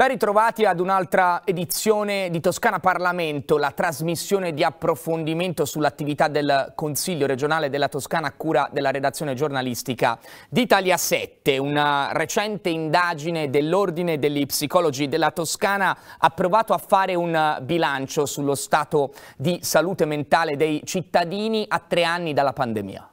Ben ritrovati ad un'altra edizione di Toscana Parlamento, la trasmissione di approfondimento sull'attività del Consiglio regionale della Toscana a cura della redazione giornalistica d'Italia 7. Una recente indagine dell'Ordine degli Psicologi della Toscana ha provato a fare un bilancio sullo stato di salute mentale dei cittadini a tre anni dalla pandemia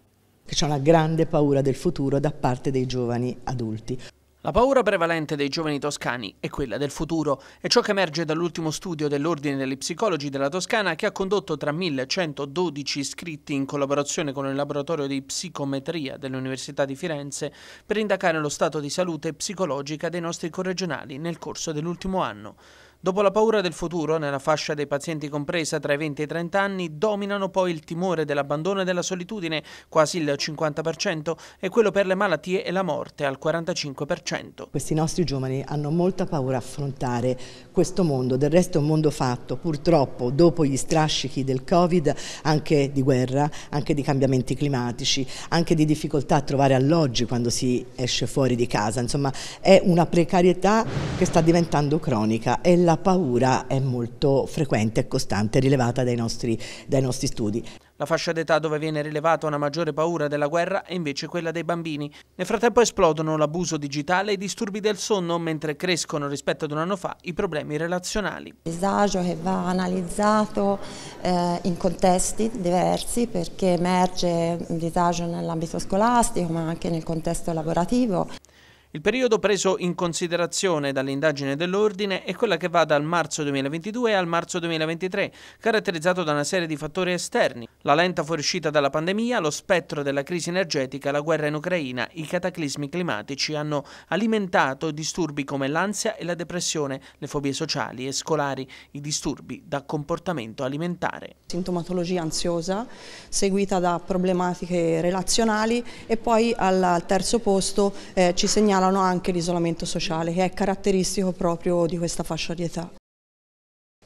c'è una grande paura del futuro da parte dei giovani adulti. La paura prevalente dei giovani toscani è quella del futuro, è ciò che emerge dall'ultimo studio dell'Ordine degli Psicologi della Toscana che ha condotto tra 1112 iscritti in collaborazione con il laboratorio di psicometria dell'Università di Firenze per indagare lo stato di salute psicologica dei nostri corregionali nel corso dell'ultimo anno. Dopo la paura del futuro, nella fascia dei pazienti compresa tra i 20 e i 30 anni, dominano poi il timore dell'abbandono e della solitudine, quasi il 50%, e quello per le malattie e la morte, al 45%. Questi nostri giovani hanno molta paura a affrontare questo mondo, del resto è un mondo fatto, purtroppo, dopo gli strascichi del Covid, anche di guerra, anche di cambiamenti climatici, anche di difficoltà a trovare alloggi quando si esce fuori di casa. Insomma, è una precarietà che sta diventando cronica. È la paura è molto frequente e costante, rilevata dai nostri, dai nostri studi. La fascia d'età dove viene rilevata una maggiore paura della guerra è invece quella dei bambini. Nel frattempo esplodono l'abuso digitale e i disturbi del sonno, mentre crescono rispetto ad un anno fa i problemi relazionali. Il disagio che va analizzato eh, in contesti diversi perché emerge un disagio nell'ambito scolastico ma anche nel contesto lavorativo. Il periodo preso in considerazione dall'indagine dell'Ordine è quella che va dal marzo 2022 al marzo 2023, caratterizzato da una serie di fattori esterni, la lenta fuoriuscita dalla pandemia, lo spettro della crisi energetica, la guerra in Ucraina, i cataclismi climatici hanno alimentato disturbi come l'ansia e la depressione, le fobie sociali e scolari, i disturbi da comportamento alimentare. Sintomatologia ansiosa, seguita da problematiche relazionali e poi al terzo posto eh, ci segnala superano anche l'isolamento sociale che è caratteristico proprio di questa fascia di età.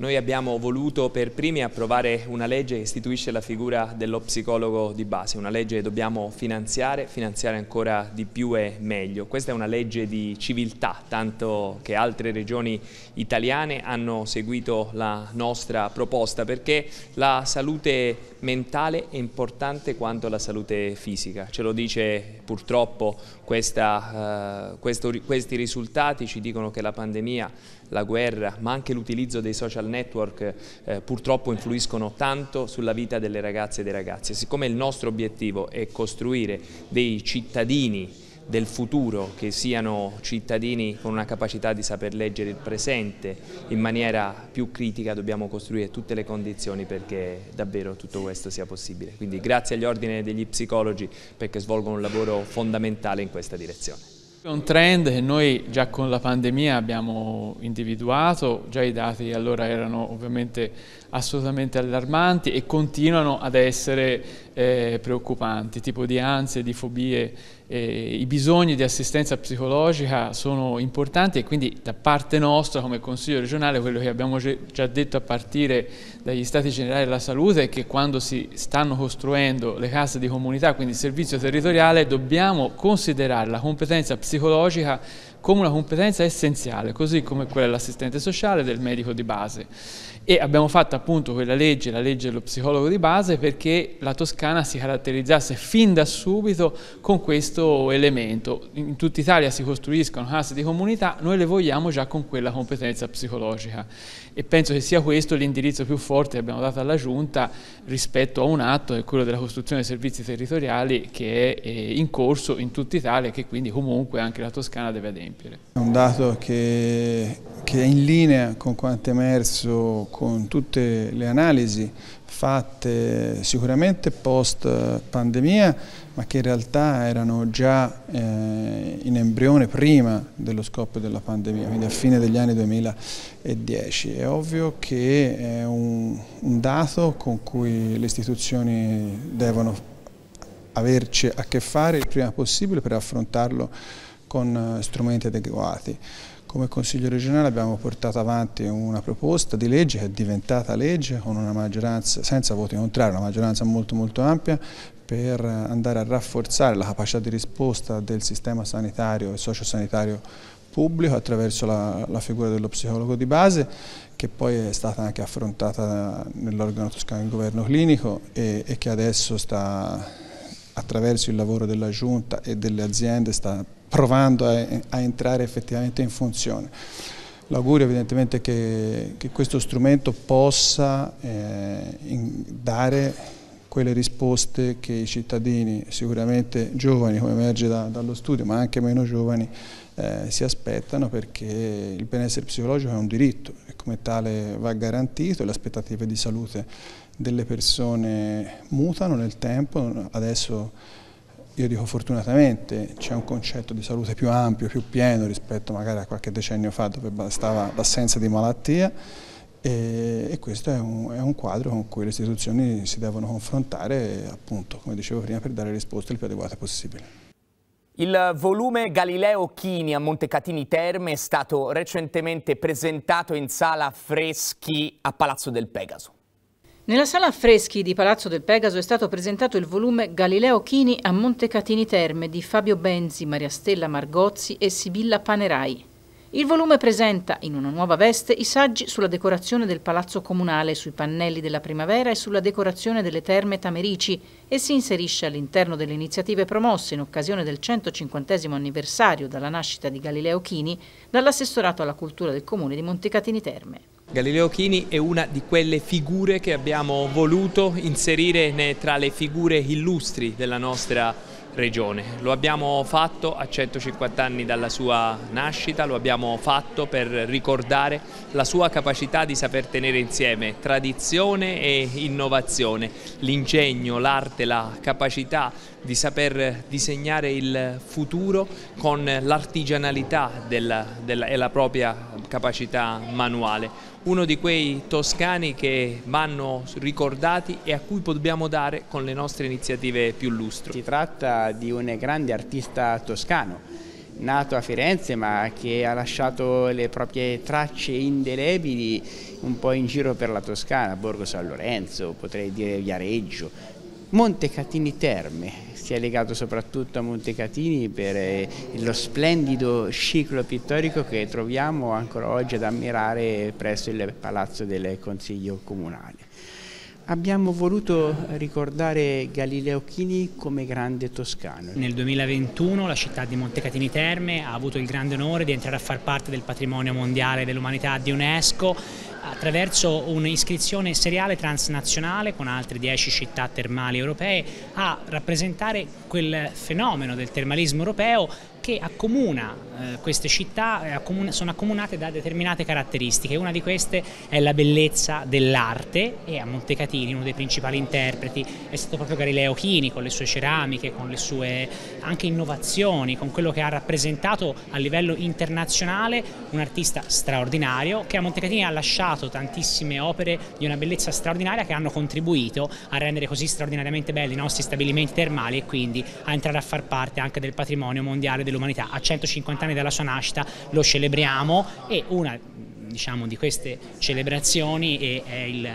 Noi abbiamo voluto per primi approvare una legge che istituisce la figura dello psicologo di base, una legge che dobbiamo finanziare, finanziare ancora di più e meglio. Questa è una legge di civiltà, tanto che altre regioni italiane hanno seguito la nostra proposta, perché la salute mentale è importante quanto la salute fisica. Ce lo dice purtroppo questa, eh, questo, questi risultati, ci dicono che la pandemia, la guerra, ma anche l'utilizzo dei social network eh, purtroppo influiscono tanto sulla vita delle ragazze e dei ragazzi. Siccome il nostro obiettivo è costruire dei cittadini del futuro, che siano cittadini con una capacità di saper leggere il presente in maniera più critica, dobbiamo costruire tutte le condizioni perché davvero tutto questo sia possibile. Quindi grazie agli ordini degli psicologi perché svolgono un lavoro fondamentale in questa direzione. È un trend che noi già con la pandemia abbiamo individuato, già i dati allora erano ovviamente assolutamente allarmanti e continuano ad essere eh, preoccupanti, tipo di ansie, di fobie. Eh, I bisogni di assistenza psicologica sono importanti e quindi da parte nostra come Consiglio regionale quello che abbiamo già detto a partire dagli Stati Generali della Salute è che quando si stanno costruendo le case di comunità, quindi il servizio territoriale, dobbiamo considerare la competenza psicologica come una competenza essenziale, così come quella dell'assistente sociale e del medico di base. E abbiamo fatto appunto quella legge, la legge dello psicologo di base, perché la Toscana si caratterizzasse fin da subito con questo elemento. In tutta Italia si costruiscono case di comunità, noi le vogliamo già con quella competenza psicologica e penso che sia questo l'indirizzo più forte che abbiamo dato alla Giunta rispetto a un atto che è quello della costruzione dei servizi territoriali che è eh, in corso in tutta Italia e che quindi comunque anche la Toscana deve adempiere. È un dato che che è in linea con quanto è emerso con tutte le analisi fatte sicuramente post pandemia, ma che in realtà erano già eh, in embrione prima dello scoppio della pandemia, quindi a fine degli anni 2010. È ovvio che è un, un dato con cui le istituzioni devono averci a che fare il prima possibile per affrontarlo con eh, strumenti adeguati. Come Consiglio regionale abbiamo portato avanti una proposta di legge che è diventata legge con una maggioranza, senza voti contrari, una maggioranza molto molto ampia per andare a rafforzare la capacità di risposta del sistema sanitario e sociosanitario pubblico attraverso la, la figura dello psicologo di base che poi è stata anche affrontata nell'organo toscano del governo clinico e, e che adesso sta attraverso il lavoro della Giunta e delle aziende sta provando a, a entrare effettivamente in funzione. L'augurio evidentemente è che, che questo strumento possa eh, in, dare quelle risposte che i cittadini, sicuramente giovani come emerge da, dallo studio, ma anche meno giovani, eh, si aspettano perché il benessere psicologico è un diritto e come tale va garantito e le aspettative di salute delle persone mutano nel tempo, adesso io dico fortunatamente c'è un concetto di salute più ampio, più pieno rispetto magari a qualche decennio fa dove bastava l'assenza di malattia e, e questo è un, è un, quadro con cui le istituzioni si devono confrontare appunto, come dicevo prima, per dare risposte il più adeguate possibile. Il volume Galileo Chini a Montecatini Terme è stato recentemente presentato in sala Freschi a Palazzo del Pegaso. Nella sala affreschi di Palazzo del Pegaso è stato presentato il volume Galileo Chini a Montecatini Terme di Fabio Benzi, Maria Stella Margozzi e Sibilla Panerai. Il volume presenta in una nuova veste i saggi sulla decorazione del palazzo comunale, sui pannelli della primavera e sulla decorazione delle terme tamerici e si inserisce all'interno delle iniziative promosse in occasione del 150 anniversario dalla nascita di Galileo Chini dall'assessorato alla cultura del comune di Montecatini Terme. Galileo Chini è una di quelle figure che abbiamo voluto inserire tra le figure illustri della nostra regione. Lo abbiamo fatto a 150 anni dalla sua nascita, lo abbiamo fatto per ricordare la sua capacità di saper tenere insieme tradizione e innovazione, l'ingegno, l'arte, la capacità di saper disegnare il futuro con l'artigianalità e la propria capacità manuale uno di quei toscani che vanno ricordati e a cui dobbiamo dare con le nostre iniziative più lustro. Si tratta di un grande artista toscano nato a Firenze ma che ha lasciato le proprie tracce indelebili un po' in giro per la Toscana, Borgo San Lorenzo, potrei dire Viareggio, Monte Catini Terme, sia legato soprattutto a Montecatini per eh, lo splendido ciclo pittorico che troviamo ancora oggi ad ammirare presso il Palazzo del Consiglio Comunale. Abbiamo voluto ricordare Galileo Chini come grande toscano. Nel 2021 la città di Montecatini Terme ha avuto il grande onore di entrare a far parte del patrimonio mondiale dell'umanità di UNESCO attraverso un'iscrizione seriale transnazionale con altre 10 città termali europee a rappresentare quel fenomeno del termalismo europeo che accomuna eh, queste città, eh, sono accomunate da determinate caratteristiche, una di queste è la bellezza dell'arte e a Montecatini uno dei principali interpreti è stato proprio Galileo Chini con le sue ceramiche, con le sue anche innovazioni, con quello che ha rappresentato a livello internazionale un artista straordinario che a Montecatini ha lasciato tantissime opere di una bellezza straordinaria che hanno contribuito a rendere così straordinariamente belli i nostri stabilimenti termali e quindi a entrare a far parte anche del patrimonio mondiale del dell'umanità. A 150 anni dalla sua nascita lo celebriamo e una diciamo, di queste celebrazioni è, è il,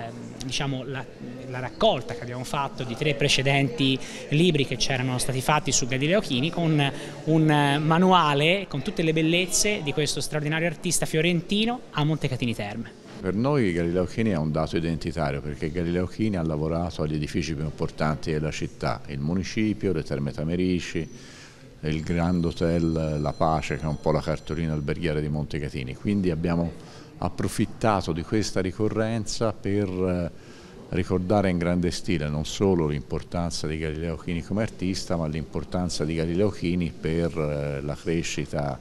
diciamo, la, la, raccolta che abbiamo fatto di tre precedenti libri che c'erano stati fatti su Galileo Chini con un manuale con tutte le bellezze di questo straordinario artista fiorentino a Montecatini Terme. Per noi Galileo Chini è un dato identitario perché Galileo Chini ha lavorato agli edifici più importanti della città, il municipio, le terme Tamerici, il Grand Hotel La Pace che è un po' la cartolina alberghiera di Montecatini, quindi abbiamo approfittato di questa ricorrenza per eh, ricordare in grande stile non solo l'importanza di Galileo Chini come artista ma l'importanza di Galileo Chini per eh, la crescita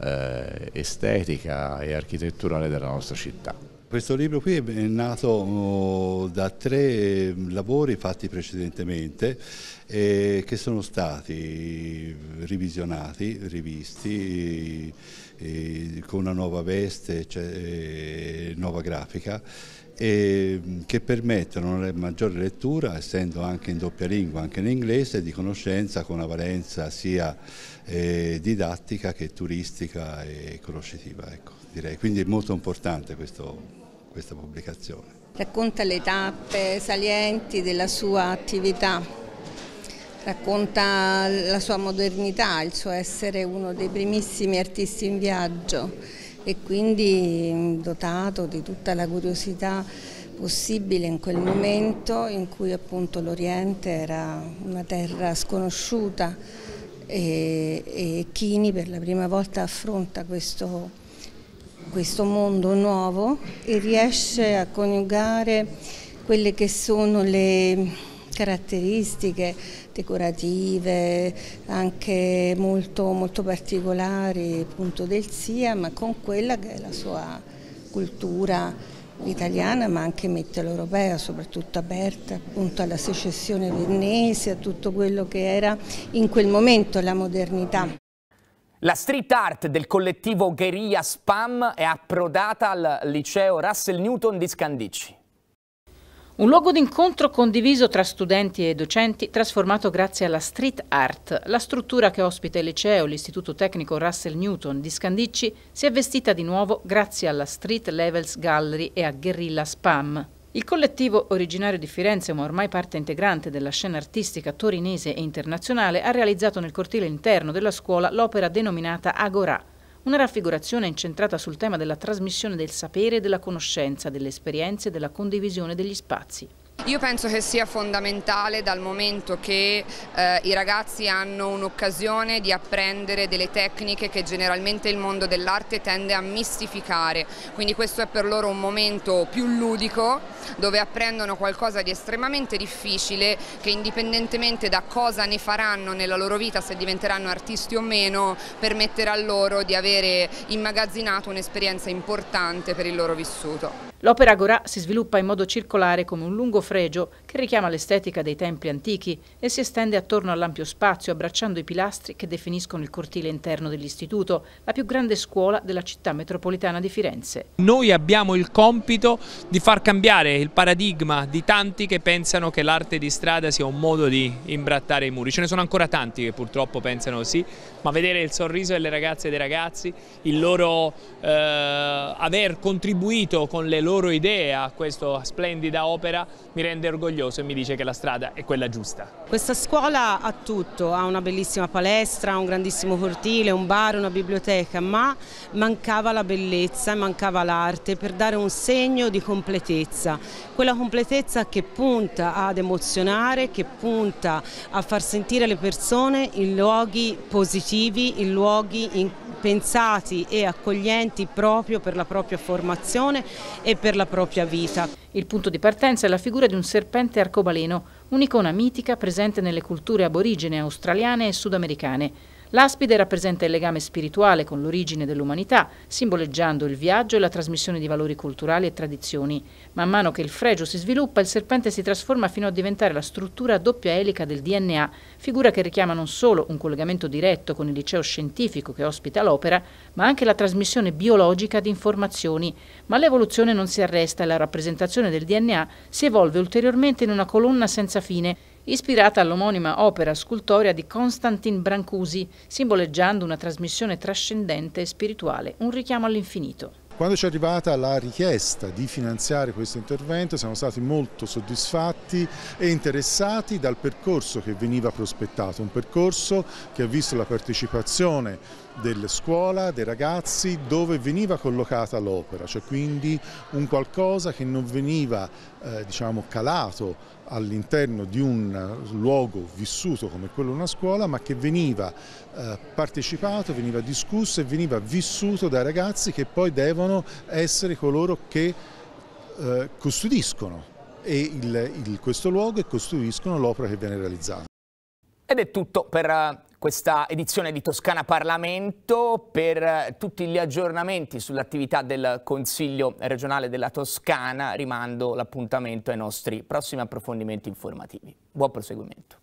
eh, estetica e architetturale della nostra città. Questo libro qui è nato oh, da tre ehm, lavori fatti precedentemente eh, che sono stati revisionati, rivisti eh, eh con una nuova veste, cioè, eh, nuova grafica e ehm, che permettono una maggiore lettura, essendo anche in doppia lingua, anche in inglese, di conoscenza con una valenza sia eh, didattica che turistica e conoscitiva. Ecco, direi. Quindi è molto importante questo questa pubblicazione. Racconta le tappe salienti della sua attività, racconta la sua modernità, il suo essere uno dei primissimi artisti in viaggio e quindi dotato di tutta la curiosità possibile in quel momento in cui appunto l'Oriente era una terra sconosciuta e, e Chini per la prima volta affronta questo questo mondo nuovo e riesce a coniugare quelle che sono le caratteristiche decorative, anche molto, molto particolari appunto, del SIA, ma con quella che è la sua cultura italiana, ma anche mitteleuropea, soprattutto aperta appunto alla secessione vennese, a tutto quello che era in quel momento la modernità. La street art del collettivo Guerilla Spam è approdata al liceo Russell Newton di Scandicci. Un luogo d'incontro condiviso tra studenti e docenti, trasformato grazie alla street art. La struttura che ospita il liceo, l'Istituto Tecnico Russell Newton di Scandicci, si è vestita di nuovo grazie alla Street Levels Gallery e a Guerrilla Spam. Il collettivo, originario di Firenze ma ormai parte integrante della scena artistica torinese e internazionale, ha realizzato nel cortile interno della scuola l'opera denominata Agora, una raffigurazione incentrata sul tema della trasmissione del sapere e della conoscenza, delle esperienze e della condivisione degli spazi. Io penso che sia fondamentale dal momento che eh, i ragazzi hanno un'occasione di apprendere delle tecniche che generalmente il mondo dell'arte tende a mistificare, quindi questo è per loro un momento più ludico dove apprendono qualcosa di estremamente difficile che indipendentemente da cosa ne faranno nella loro vita, se diventeranno artisti o meno, permetterà loro di avere immagazzinato un'esperienza importante per il loro vissuto. L'opera Gorà si sviluppa in modo circolare come un lungo fregio che richiama l'estetica dei templi antichi e si estende attorno all'ampio spazio abbracciando i pilastri che definiscono il cortile interno dell'istituto, la più grande scuola della città metropolitana di Firenze. Noi abbiamo il compito di far cambiare il paradigma di tanti che pensano che l'arte di strada sia un modo di imbrattare i muri. Ce ne sono ancora tanti che purtroppo pensano sì, ma vedere il sorriso delle ragazze e dei ragazzi, il loro eh, aver contribuito con le loro idee a questa splendida opera mi rende orgoglioso meraviglioso e mi dice che la strada è quella giusta. Questa scuola ha tutto, ha una bellissima palestra, un grandissimo cortile, un bar, una biblioteca, ma mancava la bellezza e mancava l'arte per dare un segno di completezza, quella completezza che punta ad emozionare, che punta a far sentire le persone in luoghi positivi, in luoghi pensati e accoglienti proprio per la propria formazione e per la propria vita. Il punto di partenza è la figura di un serpente Elefante Arcobaleno, un'icona mitica presente nelle culture aborigene, australiane e sudamericane. L'aspide rappresenta il legame spirituale con l'origine dell'umanità, simboleggiando il viaggio e la trasmissione di valori culturali e tradizioni. Man mano che il fregio si sviluppa, il serpente si trasforma fino a diventare la struttura a doppia elica del DNA, figura che richiama non solo un collegamento diretto con il liceo scientifico che ospita l'opera, ma anche la trasmissione biologica di informazioni. Ma l'evoluzione non si arresta e la rappresentazione del DNA si evolve ulteriormente in una colonna senza fine ispirata all'omonima opera scultorea di Constantin Brancusi, simboleggiando una trasmissione trascendente e spirituale, un richiamo all'infinito. Quando ci è arrivata la richiesta di finanziare questo intervento siamo stati molto soddisfatti e interessati dal percorso che veniva prospettato, un percorso che ha visto la partecipazione della scuola, dei ragazzi, dove veniva collocata l'opera, cioè quindi un qualcosa che non veniva eh, diciamo, calato all'interno di un luogo vissuto come quello di una scuola, ma che veniva eh, partecipato, veniva discusso e veniva vissuto dai ragazzi che poi devono essere coloro che eh, custodiscono il, il, questo luogo e costruiscono l'opera che viene realizzata. Ed è tutto per eh, questa edizione di Toscana Parlamento per eh, tutti gli aggiornamenti sull'attività del Consiglio regionale della Toscana rimando l'appuntamento ai nostri prossimi approfondimenti informativi. Buon proseguimento.